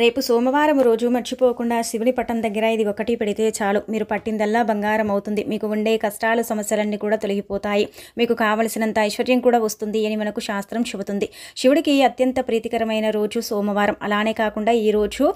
రేపు సోమవారం రోజు మర్చిపోకుండా శివుని పట్టం దగ్గర ఇది ఒకటి పెడితే చాలు మీరు పట్టిందల్లా బంగారం అవుతుంది మీకు ఉండే కష్టాలు సమస్యలన్నీ కూడా తొలగిపోతాయి మీకు కావలసినంత ఐశ్వర్యం కూడా వస్తుంది అని మనకు శాస్త్రం చెబుతుంది శివుడికి అత్యంత ప్రీతికరమైన రోజు సోమవారం అలానే కాకుండా ఈ రోజు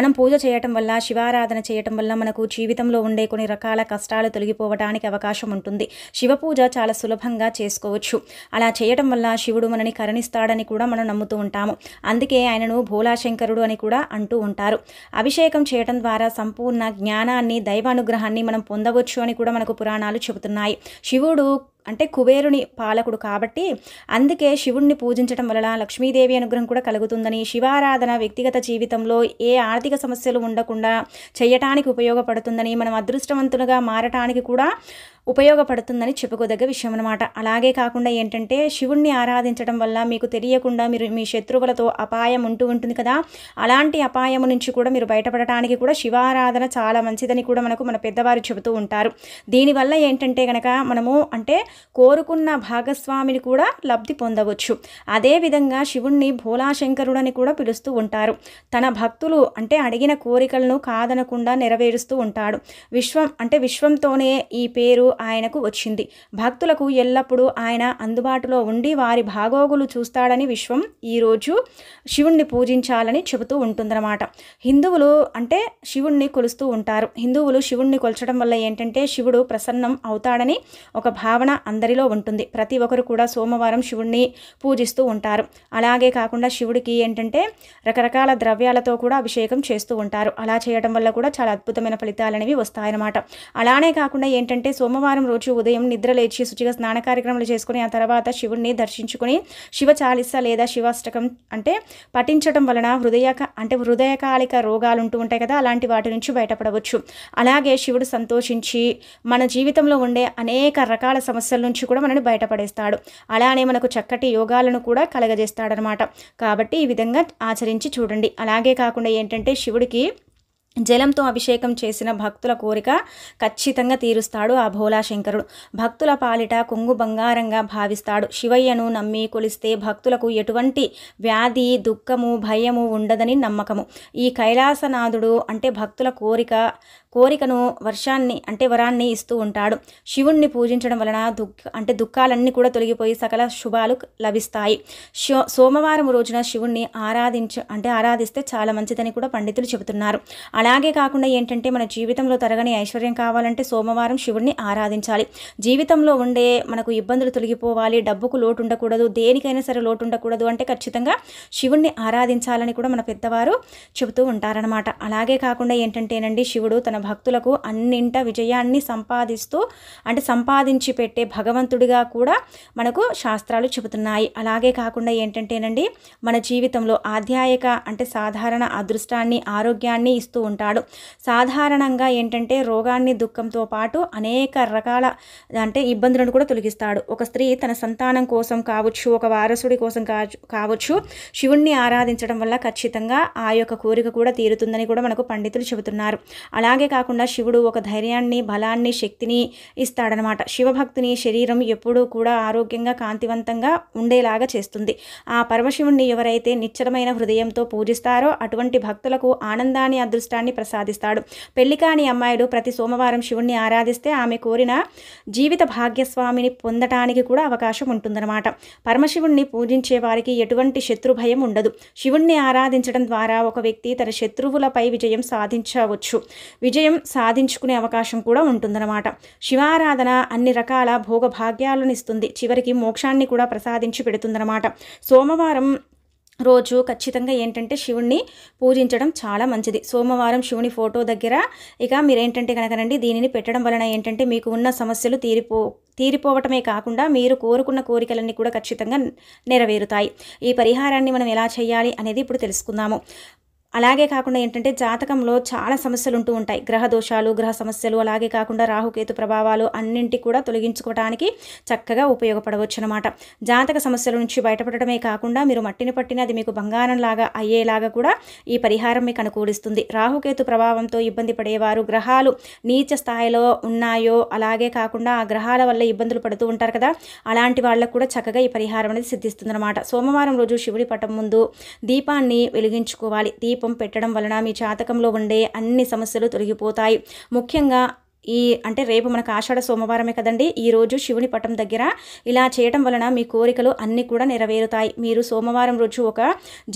మనం పూజ చేయటం వల్ల శివారాధన చేయటం వల్ల మనకు జీవితంలో ఉండే కొన్ని రకాల కష్టాలు తొలగిపోవడానికి అవకాశం ఉంటుంది శివ పూజ చాలా సులభంగా చేసుకోవచ్చు అలా చేయటం వల్ల శివుడు మనని కరణిస్తాడని కూడా మనం నమ్ముతూ ఉంటాము అందుకే ఆయనను భోలాశంకరుడు అని కూడా అంటూ ఉంటారు అభిషేకం చేయడం ద్వారా సంపూర్ణ జ్ఞానాన్ని దైవానుగ్రహాన్ని మనం పొందవచ్చు అని కూడా మనకు పురాణాలు చెబుతున్నాయి శివుడు అంటే కుబేరుని పాలకుడు కాబట్టి అందుకే శివుణ్ణి పూజించడం వలన లక్ష్మీదేవి అనుగ్రహం కూడా కలుగుతుందని శివారాధన వ్యక్తిగత జీవితంలో ఏ ఆర్థిక సమస్యలు ఉండకుండా చేయటానికి ఉపయోగపడుతుందని మనం అదృష్టవంతులుగా మారటానికి కూడా ఉపయోగపడుతుందని చెప్పుకోదగ్గ విషయం అనమాట అలాగే కాకుండా ఏంటంటే శివుణ్ణి ఆరాధించడం వల్ల మీకు తెలియకుండా మీరు మీ శత్రువులతో అపాయం ఉంటూ ఉంటుంది కదా అలాంటి అపాయం నుంచి కూడా మీరు బయటపడటానికి కూడా శివారాధన చాలా మంచిదని కూడా మనకు మన పెద్దవారు చెబుతూ ఉంటారు దీనివల్ల ఏంటంటే కనుక మనము అంటే కోరుకున్న భాగస్వామిని కూడా లబ్ధి పొందవచ్చు అదేవిధంగా శివుణ్ణి భోలాశంకరుడని కూడా పిలుస్తూ ఉంటారు తన భక్తులు అంటే అడిగిన కోరికలను కాదనకుండా నెరవేరుస్తూ ఉంటాడు విశ్వం అంటే విశ్వంతోనే ఈ పేరు ఆయనకు వచ్చింది భక్తులకు ఎల్లప్పుడూ ఆయన అందుబాటులో ఉండి వారి భాగోగులు చూస్తాడని విశ్వం ఈరోజు శివుణ్ణి పూజించాలని చెబుతూ ఉంటుందన్నమాట హిందువులు అంటే శివుణ్ణి కొలుస్తూ ఉంటారు హిందువులు శివుణ్ణి కొలచడం వల్ల ఏంటంటే శివుడు ప్రసన్నం అవుతాడని ఒక భావన అందరిలో ఉంటుంది ప్రతి ఒక్కరు కూడా సోమవారం శివుడిని పూజిస్తూ ఉంటారు అలాగే కాకుండా శివుడికి ఏంటంటే రకరకాల ద్రవ్యాలతో కూడా అభిషేకం చేస్తూ ఉంటారు అలా చేయడం వల్ల కూడా చాలా అద్భుతమైన ఫలితాలు అనేవి వస్తాయన్నమాట అలానే కాకుండా ఏంటంటే సోమవారం రోజు ఉదయం నిద్ర లేచి శుచిగా స్నాన కార్యక్రమాలు చేసుకుని ఆ తర్వాత శివుణ్ణి దర్శించుకుని శివ చాలిస లేదా శివాష్టకం అంటే పఠించడం వలన హృదయక అంటే హృదయకాలిక రోగాలు ఉంటూ ఉంటాయి కదా అలాంటి వాటి నుంచి బయటపడవచ్చు అలాగే శివుడు సంతోషించి మన జీవితంలో ఉండే అనేక రకాల సమస్యలు సమస్యల నుంచి కూడా మనని బయటపడేస్తాడు అలానే మనకు చక్కటి యోగాలను కూడా కలగజేస్తాడనమాట కాబట్టి ఈ విధంగా ఆచరించి చూడండి అలాగే కాకుండా ఏంటంటే శివుడికి జలంతో అభిషేకం చేసిన భక్తుల కోరిక ఖచ్చితంగా తీరుస్తాడు ఆ భోలాశంకరుడు భక్తుల పాలిట కొంగు బంగారంగా భావిస్తాడు శివయ్యను నమ్మి కొలిస్తే భక్తులకు ఎటువంటి వ్యాధి దుఃఖము భయము ఉండదని నమ్మకము ఈ కైలాసనాథుడు అంటే భక్తుల కోరిక కోరికను వర్షాన్ని అంటే వరాన్ని ఇస్తూ ఉంటాడు శివుణ్ణి పూజించడం వలన దుఃఖ అంటే దుఃఖాలన్నీ కూడా తొలగిపోయి సకల శుభాలు లభిస్తాయి సోమవారం రోజున శివుణ్ణి ఆరాధించ అంటే ఆరాధిస్తే చాలా మంచిదని కూడా పండితులు చెబుతున్నారు అలాగే కాకుండా ఏంటంటే మన జీవితంలో తరగని ఐశ్వర్యం కావాలంటే సోమవారం శివుణ్ణి ఆరాధించాలి జీవితంలో ఉండే మనకు ఇబ్బందులు తొలగిపోవాలి డబ్బుకు లోటు ఉండకూడదు దేనికైనా సరే లోటు ఉండకూడదు అంటే ఖచ్చితంగా శివుణ్ణి ఆరాధించాలని కూడా మన పెద్దవారు చెబుతూ ఉంటారనమాట అలాగే కాకుండా ఏంటంటేనండి శివుడు తన భక్తులకు అన్నింట విజయాన్ని సంపాదిస్తూ అంటే సంపాదించి పెట్టే భగవంతుడిగా కూడా మనకు శాస్త్రాలు చెబుతున్నాయి అలాగే కాకుండా ఏంటంటేనండి మన జీవితంలో ఆధ్యాయక అంటే సాధారణ అదృష్టాన్ని ఆరోగ్యాన్ని ఇస్తూ ఉంటాడు సాధారణంగా ఏంటంటే రోగాన్ని దుఃఖంతో పాటు అనేక రకాల అంటే ఇబ్బందులను కూడా తొలగిస్తాడు ఒక స్త్రీ తన సంతానం కోసం కావచ్చు ఒక వారసుడి కోసం కావచ్చు శివుణ్ణి ఆరాధించడం వల్ల ఖచ్చితంగా ఆ యొక్క కోరిక కూడా తీరుతుందని కూడా మనకు పండితులు చెబుతున్నారు అలాగే అంతేకాకుండా శివుడు ఒక ధైర్యాన్ని బలాన్ని శక్తిని ఇస్తాడనమాట శివభక్తిని శరీరం ఎప్పుడూ కూడా ఆరోగ్యంగా కాంతివంతంగా ఉండేలాగా చేస్తుంది ఆ పరమశివుణ్ణి ఎవరైతే నిచ్చలమైన హృదయంతో పూజిస్తారో అటువంటి భక్తులకు ఆనందాన్ని అదృష్టాన్ని ప్రసాదిస్తాడు పెళ్లికాని అమ్మాయిలు ప్రతి సోమవారం శివుణ్ణి ఆరాధిస్తే ఆమె కోరిన జీవిత భాగ్యస్వామిని పొందటానికి కూడా అవకాశం ఉంటుందన్నమాట పరమశివుణ్ణి పూజించే వారికి ఎటువంటి శత్రు భయం ఉండదు శివుణ్ణి ఆరాధించడం ద్వారా ఒక వ్యక్తి తన శత్రువులపై విజయం సాధించవచ్చు విజయ విజయం సాధించుకునే అవకాశం కూడా ఉంటుందన్నమాట శివారాధన అన్ని రకాల భోగభాగ్యాలను ఇస్తుంది చివరికి మోక్షాన్ని కూడా ప్రసాదించి పెడుతుందన్నమాట సోమవారం రోజు ఖచ్చితంగా ఏంటంటే శివుణ్ణి పూజించడం చాలా మంచిది సోమవారం శివుని ఫోటో దగ్గర ఇక మీరేంటంటే కనుకనండి దీనిని పెట్టడం వలన ఏంటంటే మీకు ఉన్న సమస్యలు తీరిపో తీరిపోవటమే కాకుండా మీరు కోరుకున్న కోరికలన్నీ కూడా ఖచ్చితంగా నెరవేరుతాయి ఈ పరిహారాన్ని మనం ఎలా చేయాలి అనేది ఇప్పుడు తెలుసుకుందాము అలాగే కాకుండా ఏంటంటే జాతకంలో చాలా సమస్యలు ఉంటూ ఉంటాయి గ్రహ దోషాలు గ్రహ సమస్యలు అలాగే కాకుండా రాహుకేతు ప్రభావాలు అన్నింటి కూడా తొలగించుకోవడానికి చక్కగా ఉపయోగపడవచ్చు అనమాట జాతక సమస్యల నుంచి బయటపడటమే కాకుండా మీరు మట్టిని పట్టిన అది మీకు బంగారంలాగా అయ్యేలాగా కూడా ఈ పరిహారం మీకు అనుకూలిస్తుంది రాహుకేతు ప్రభావంతో ఇబ్బంది పడేవారు గ్రహాలు నీచ స్థాయిలో ఉన్నాయో అలాగే కాకుండా ఆ గ్రహాల వల్ల ఇబ్బందులు పడుతూ ఉంటారు కదా అలాంటి వాళ్ళకు కూడా చక్కగా ఈ పరిహారం అనేది సిద్ధిస్తుంది అనమాట సోమవారం రోజు శివుడి పటం ముందు దీపాన్ని వెలిగించుకోవాలి దీప దీపం పెట్టడం వలన మీ జాతకంలో ఉండే అన్ని సమస్యలు తొలగిపోతాయి ముఖ్యంగా ఈ అంటే రేపు మనకు ఆషాఢ సోమవారమే కదండి ఈరోజు శివుని పటం దగ్గర ఇలా చేయటం వలన మీ కోరికలు అన్నీ కూడా నెరవేరుతాయి మీరు సోమవారం రోజు ఒక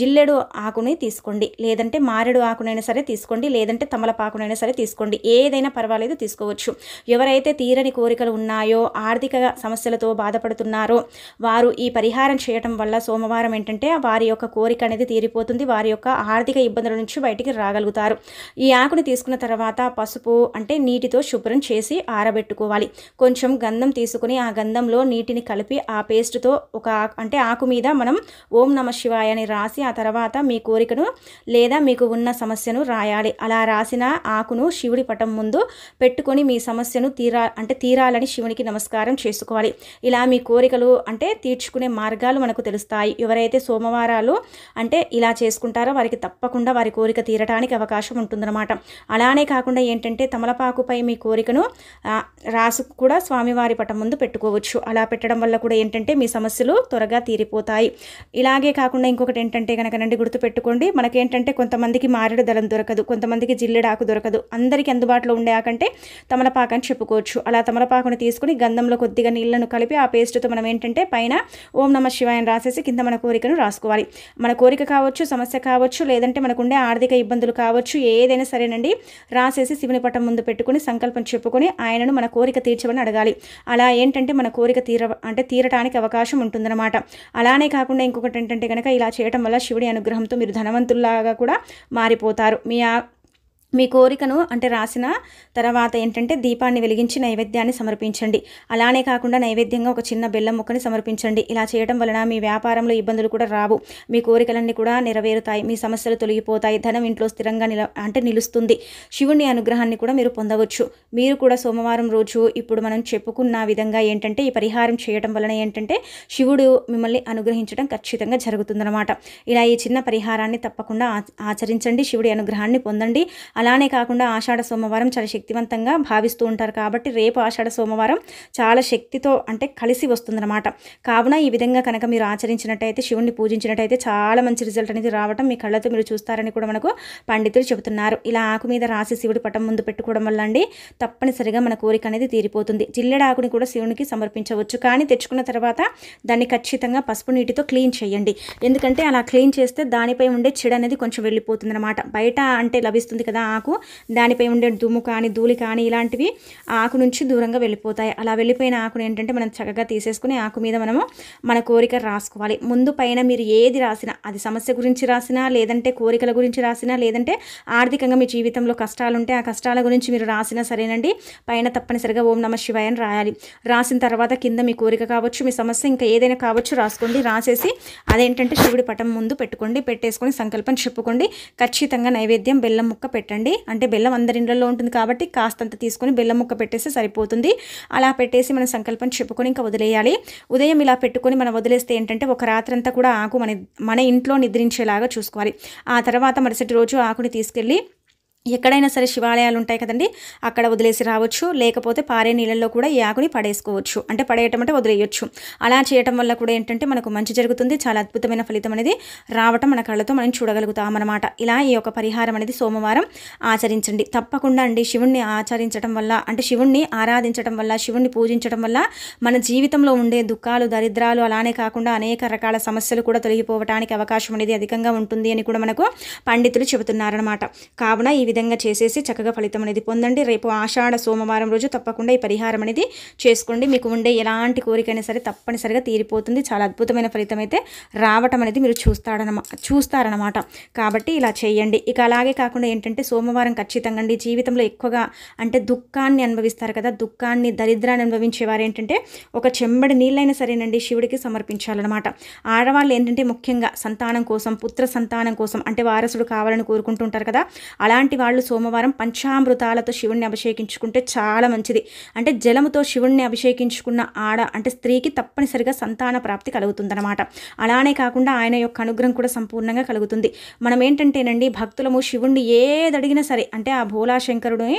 జిల్లెడు ఆకుని తీసుకోండి లేదంటే మారేడు ఆకునైనా సరే తీసుకోండి లేదంటే తమలపాకునైనా సరే తీసుకోండి ఏదైనా పర్వాలేదు తీసుకోవచ్చు ఎవరైతే తీరని కోరికలు ఉన్నాయో ఆర్థిక సమస్యలతో బాధపడుతున్నారో వారు ఈ పరిహారం చేయటం వల్ల సోమవారం ఏంటంటే వారి యొక్క కోరిక అనేది తీరిపోతుంది వారి యొక్క ఆర్థిక ఇబ్బందుల నుంచి బయటికి రాగలుగుతారు ఈ ఆకుని తీసుకున్న తర్వాత పసుపు అంటే నీటితో శుభ్రం చేసి ఆరబెట్టుకోవాలి కొంచెం గంధం తీసుకుని ఆ గంధంలో నీటిని కలిపి ఆ పేస్ట్తో ఒక అంటే ఆకు మీద మనం ఓం నమ శివాయ అని రాసి ఆ తర్వాత మీ కోరికను లేదా మీకు ఉన్న సమస్యను రాయాలి అలా రాసిన ఆకును శివుడి పటం ముందు పెట్టుకొని మీ సమస్యను తీరా అంటే తీరాలని శివునికి నమస్కారం చేసుకోవాలి ఇలా మీ కోరికలు అంటే తీర్చుకునే మార్గాలు మనకు తెలుస్తాయి ఎవరైతే సోమవారాలు అంటే ఇలా చేసుకుంటారో వారికి తప్పకుండా వారి కోరిక తీరటానికి అవకాశం ఉంటుందన్నమాట అలానే కాకుండా ఏంటంటే తమలపాకుపై మీకు కోరికను రాసు కూడా స్వామివారి పటం ముందు పెట్టుకోవచ్చు అలా పెట్టడం వల్ల కూడా ఏంటంటే మీ సమస్యలు త్వరగా తీరిపోతాయి ఇలాగే కాకుండా ఇంకొకటి ఏంటంటే కనుకనండి గుర్తుపెట్టుకోండి మనకేంటంటే కొంతమందికి మారేడు దళం దొరకదు కొంతమందికి జిల్లెడాకు దొరకదు అందరికీ అందుబాటులో ఉండే ఆకంటే అని చెప్పుకోవచ్చు అలా తమలపాకును తీసుకుని గంధంలో కొద్దిగా నీళ్లను కలిపి ఆ పేస్ట్తో మనం ఏంటంటే పైన ఓం నమ శివాయని రాసేసి కింద మన కోరికను రాసుకోవాలి మన కోరిక కావచ్చు సమస్య కావచ్చు లేదంటే మనకుండే ఆర్థిక ఇబ్బందులు కావచ్చు ఏదైనా సరేనండి రాసేసి శివుని పటం ముందు పెట్టుకుని సంకల్ప సంతాపం చెప్పుకొని ఆయనను మన కోరిక తీర్చమని అడగాలి అలా ఏంటంటే మన కోరిక తీర అంటే తీరటానికి అవకాశం ఉంటుందన్నమాట అలానే కాకుండా ఇంకొకటి ఏంటంటే కనుక ఇలా చేయటం వల్ల శివుడి అనుగ్రహంతో మీరు ధనవంతుల్లాగా కూడా మారిపోతారు మీ మీ కోరికను అంటే రాసిన తర్వాత ఏంటంటే దీపాన్ని వెలిగించి నైవేద్యాన్ని సమర్పించండి అలానే కాకుండా నైవేద్యంగా ఒక చిన్న బెల్లం ముక్కని సమర్పించండి ఇలా చేయడం వలన మీ వ్యాపారంలో ఇబ్బందులు కూడా రావు మీ కోరికలన్నీ కూడా నెరవేరుతాయి మీ సమస్యలు తొలగిపోతాయి ధనం ఇంట్లో స్థిరంగా నిల అంటే నిలుస్తుంది శివుని అనుగ్రహాన్ని కూడా మీరు పొందవచ్చు మీరు కూడా సోమవారం రోజు ఇప్పుడు మనం చెప్పుకున్న విధంగా ఏంటంటే ఈ పరిహారం చేయడం వలన ఏంటంటే శివుడు మిమ్మల్ని అనుగ్రహించడం ఖచ్చితంగా జరుగుతుందన్నమాట ఇలా ఈ చిన్న పరిహారాన్ని తప్పకుండా ఆచరించండి శివుడి అనుగ్రహాన్ని పొందండి అలానే కాకుండా ఆషాఢ సోమవారం చాలా శక్తివంతంగా భావిస్తూ ఉంటారు కాబట్టి రేపు ఆషాఢ సోమవారం చాలా శక్తితో అంటే కలిసి వస్తుందన్నమాట కావున ఈ విధంగా కనుక మీరు ఆచరించినట్టయితే శివుణ్ణి పూజించినట్టయితే చాలా మంచి రిజల్ట్ అనేది రావటం మీ కళ్ళతో మీరు చూస్తారని కూడా మనకు పండితులు చెబుతున్నారు ఇలా ఆకు మీద రాసి శివుడి పటం ముందు పెట్టుకోవడం వల్ల అండి తప్పనిసరిగా మన కోరిక అనేది తీరిపోతుంది జిల్లెడ ఆకుని కూడా శివునికి సమర్పించవచ్చు కానీ తెచ్చుకున్న తర్వాత దాన్ని ఖచ్చితంగా పసుపు నీటితో క్లీన్ చేయండి ఎందుకంటే అలా క్లీన్ చేస్తే దానిపై ఉండే చెడు అనేది కొంచెం వెళ్ళిపోతుంది అనమాట బయట అంటే లభిస్తుంది కదా ఆకు దానిపై ఉండే దుమ్ము కానీ ధూళి కానీ ఇలాంటివి ఆకు నుంచి దూరంగా వెళ్ళిపోతాయి అలా వెళ్ళిపోయిన ఆకును ఏంటంటే మనం చక్కగా తీసేసుకుని ఆకు మీద మనము మన కోరిక రాసుకోవాలి ముందు పైన మీరు ఏది రాసినా అది సమస్య గురించి రాసినా లేదంటే కోరికల గురించి రాసినా లేదంటే ఆర్థికంగా మీ జీవితంలో కష్టాలుంటే ఆ కష్టాల గురించి మీరు రాసినా సరేనండి పైన తప్పనిసరిగా ఓం నమ శివాయ అని రాయాలి రాసిన తర్వాత కింద మీ కోరిక కావచ్చు మీ సమస్య ఇంకా ఏదైనా కావచ్చు రాసుకోండి రాసేసి అదేంటంటే శివుడి పటం ముందు పెట్టుకోండి పెట్టేసుకొని సంకల్పం చెప్పుకోండి ఖచ్చితంగా నైవేద్యం బెల్లం ముక్క పెట్టండి తీసుకోవాలండి అంటే బెల్లం అందరి ఇండ్లలో ఉంటుంది కాబట్టి కాస్తంత తీసుకొని బెల్లం ముక్క పెట్టేస్తే సరిపోతుంది అలా పెట్టేసి మనం సంకల్పం చెప్పుకొని ఇంకా వదిలేయాలి ఉదయం ఇలా పెట్టుకొని మనం వదిలేస్తే ఏంటంటే ఒక రాత్రంతా కూడా ఆకు మన మన ఇంట్లో నిద్రించేలాగా చూసుకోవాలి ఆ తర్వాత మరుసటి రోజు ఆకుని తీసుకెళ్ళి ఎక్కడైనా సరే శివాలయాలు ఉంటాయి కదండి అక్కడ వదిలేసి రావచ్చు లేకపోతే పారే నీళ్ళల్లో కూడా ఈ ఆకుని పడేసుకోవచ్చు అంటే పడేయటం అంటే వదిలేయచ్చు అలా చేయటం వల్ల కూడా ఏంటంటే మనకు మంచి జరుగుతుంది చాలా అద్భుతమైన ఫలితం అనేది రావటం మన కళ్ళతో మనం చూడగలుగుతాం అనమాట ఇలా ఈ యొక్క పరిహారం అనేది సోమవారం ఆచరించండి తప్పకుండా అండి శివుణ్ణి ఆచరించడం వల్ల అంటే శివుణ్ణి ఆరాధించడం వల్ల శివుణ్ణి పూజించడం వల్ల మన జీవితంలో ఉండే దుఃఖాలు దరిద్రాలు అలానే కాకుండా అనేక రకాల సమస్యలు కూడా తొలగిపోవటానికి అవకాశం అనేది అధికంగా ఉంటుంది అని కూడా మనకు పండితులు చెబుతున్నారనమాట కావున ఈ విధంగా చేసేసి చక్కగా ఫలితం అనేది పొందండి రేపు ఆషాఢ సోమవారం రోజు తప్పకుండా ఈ పరిహారం అనేది చేసుకోండి మీకు ఉండే ఎలాంటి కోరికైనా సరే తప్పనిసరిగా తీరిపోతుంది చాలా అద్భుతమైన ఫలితం అయితే రావటం అనేది మీరు చూస్తాడనమా చూస్తారనమాట కాబట్టి ఇలా చేయండి ఇక అలాగే కాకుండా ఏంటంటే సోమవారం ఖచ్చితంగా అండి జీవితంలో ఎక్కువగా అంటే దుఃఖాన్ని అనుభవిస్తారు కదా దుఃఖాన్ని దరిద్రాన్ని అనుభవించేవారు ఏంటంటే ఒక చెంబడి నీళ్ళైనా సరేనండి శివుడికి సమర్పించాలన్నమాట ఆడవాళ్ళు ఏంటంటే ముఖ్యంగా సంతానం కోసం పుత్ర సంతానం కోసం అంటే వారసుడు కావాలని కోరుకుంటుంటారు కదా అలాంటి వాళ్ళు సోమవారం పంచామృతాలతో శివుణ్ణి అభిషేకించుకుంటే చాలా మంచిది అంటే జలముతో శివుణ్ణి అభిషేకించుకున్న ఆడ అంటే స్త్రీకి తప్పనిసరిగా సంతాన ప్రాప్తి కలుగుతుందన్నమాట అలానే కాకుండా ఆయన యొక్క అనుగ్రహం కూడా సంపూర్ణంగా కలుగుతుంది మనం ఏంటంటేనండి భక్తులము శివుణ్ణి ఏదడిగినా సరే అంటే ఆ భోలాశంకరుడిని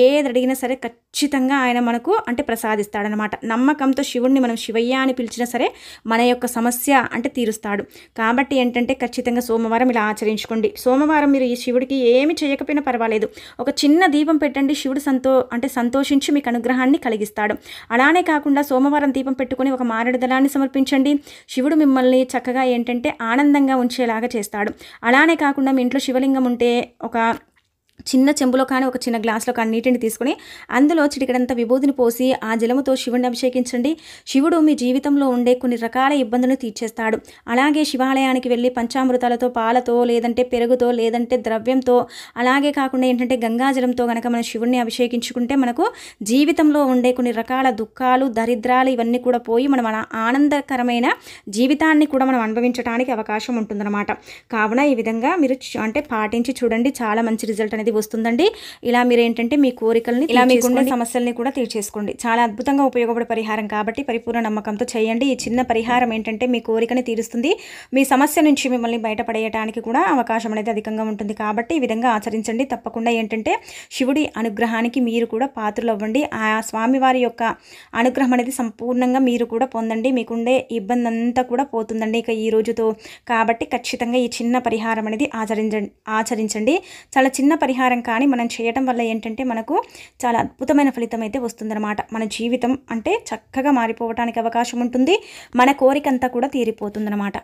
ఏదడిగినా సరే ఖచ్చితంగా ఆయన మనకు అంటే ప్రసాదిస్తాడనమాట నమ్మకంతో శివుణ్ణి మనం శివయ్య అని పిలిచినా సరే మన యొక్క సమస్య అంటే తీరుస్తాడు కాబట్టి ఏంటంటే ఖచ్చితంగా సోమవారం ఇలా ఆచరించుకోండి సోమవారం మీరు ఈ శివుడికి ఏమి చేయకపోయినా పర్వాలేదు ఒక చిన్న దీపం పెట్టండి శివుడు సంతో అంటే సంతోషించి మీకు అనుగ్రహాన్ని కలిగిస్తాడు అలానే కాకుండా సోమవారం దీపం పెట్టుకుని ఒక మారేడు దళాన్ని సమర్పించండి శివుడు మిమ్మల్ని చక్కగా ఏంటంటే ఆనందంగా ఉంచేలాగా చేస్తాడు అలానే కాకుండా మీ ఇంట్లో శివలింగం ఉంటే ఒక చిన్న చెంబులో కానీ ఒక చిన్న గ్లాస్లో కానీ నీటిని తీసుకుని అందులో చిటికడంతా విభూతిని పోసి ఆ జలముతో శివుణ్ణి అభిషేకించండి శివుడు మీ జీవితంలో ఉండే కొన్ని రకాల ఇబ్బందులను తీర్చేస్తాడు అలాగే శివాలయానికి వెళ్ళి పంచామృతాలతో పాలతో లేదంటే పెరుగుతో లేదంటే ద్రవ్యంతో అలాగే కాకుండా ఏంటంటే గంగాజలంతో కనుక మనం శివుడిని అభిషేకించుకుంటే మనకు జీవితంలో ఉండే కొన్ని రకాల దుఃఖాలు దరిద్రాలు ఇవన్నీ కూడా పోయి మనం ఆనందకరమైన జీవితాన్ని కూడా మనం అనుభవించడానికి అవకాశం ఉంటుందన్నమాట కావున ఈ విధంగా మీరు అంటే పాటించి చూడండి చాలా మంచి రిజల్ట్ అనేది అనేది వస్తుందండి ఇలా మీరు ఏంటంటే మీ కోరికల్ని ఇలా మీకుండే సమస్యల్ని కూడా తీర్చేసుకోండి చాలా అద్భుతంగా ఉపయోగపడే పరిహారం కాబట్టి పరిపూర్ణ నమ్మకంతో చేయండి ఈ చిన్న పరిహారం ఏంటంటే మీ కోరికని తీరుస్తుంది మీ సమస్య నుంచి మిమ్మల్ని బయటపడేయడానికి కూడా అవకాశం అనేది అధికంగా ఉంటుంది కాబట్టి ఈ విధంగా ఆచరించండి తప్పకుండా ఏంటంటే శివుడి అనుగ్రహానికి మీరు కూడా పాత్రలు అవ్వండి ఆ స్వామివారి యొక్క అనుగ్రహం అనేది సంపూర్ణంగా మీరు కూడా పొందండి మీకుండే ఇబ్బంది అంతా కూడా పోతుందండి ఇక ఈ రోజుతో కాబట్టి ఖచ్చితంగా ఈ చిన్న పరిహారం అనేది ఆచరించండి ఆచరించండి చాలా చిన్న పరిహారం పరిహారం కానీ మనం చేయటం వల్ల ఏంటంటే మనకు చాలా అద్భుతమైన ఫలితం అయితే వస్తుందన్నమాట మన జీవితం అంటే చక్కగా మారిపోవటానికి అవకాశం ఉంటుంది మన కోరికంతా కూడా తీరిపోతుందన్నమాట